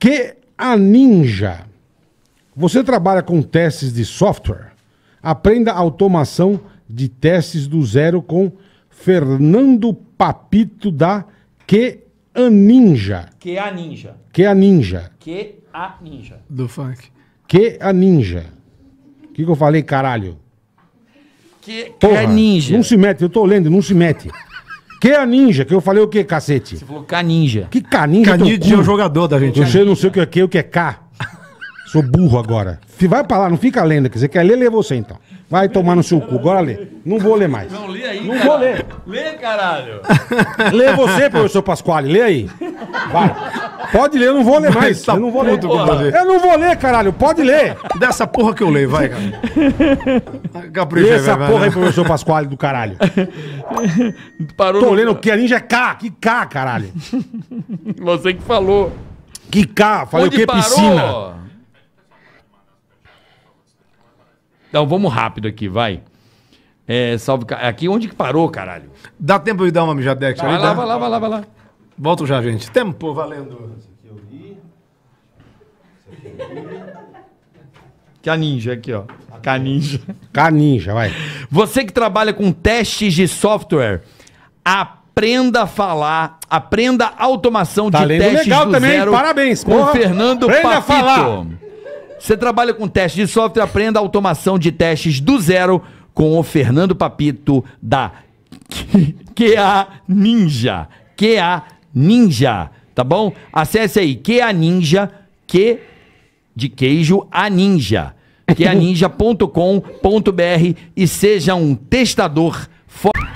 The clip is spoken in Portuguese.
que a Ninja. Você trabalha com testes de software? Aprenda automação de testes do zero com Fernando Papito da Que a Ninja. Que a Ninja. Que a Ninja. Que a Ninja. Do funk. Que a Ninja. O que, que eu falei, caralho? Que, que é Ninja. Não se mete, eu tô lendo, não se mete. Que é a ninja, que eu falei o que, cacete? Você falou Caninja. Que caninja? Caninja é o jogador da gente. Eu sei, não sei o que é que, o que é K. Sou burro agora. Vai pra lá, não fica lendo. Quer dizer, quer ler, lê você então. Vai tomar no seu cu. Agora lê. Não vou ler mais. Não, lê aí, Não vou ler. Lê, caralho. Lê você, professor Pasquale, lê aí. Vai. Pode ler, eu não vou ler mais. Tá eu não vou ler. Eu não vou ler, caralho. Pode ler. Dessa porra que eu leio, vai, cara. Capricha, essa vai, porra vai, né? aí, professor Pasquale do caralho. Parou Tô no... lendo que a ninja é K, que K, caralho. Você que falou. Que K, falei Onde o que parou? piscina. Então, vamos rápido aqui, vai. É, salve. Aqui onde que parou, caralho? Dá tempo de dar uma mijadex ali? Vai né? lá, vai lá, vai lá, vai lá. Volto já, gente. Tempo valendo. Caninja aqui, ó. Caninja. Caninja, vai. Você que trabalha com testes de software, aprenda a falar, aprenda automação tá de testes legal do também, zero parabéns, com porra. Fernando aprenda Papito. A falar. Você trabalha com testes de software, aprenda automação de testes do zero com o Fernando Papito da QA Ninja. QA Ninja, tá bom? Acesse aí, que é a Ninja, que de queijo a Ninja, que é a ninja.com.br e seja um testador forte.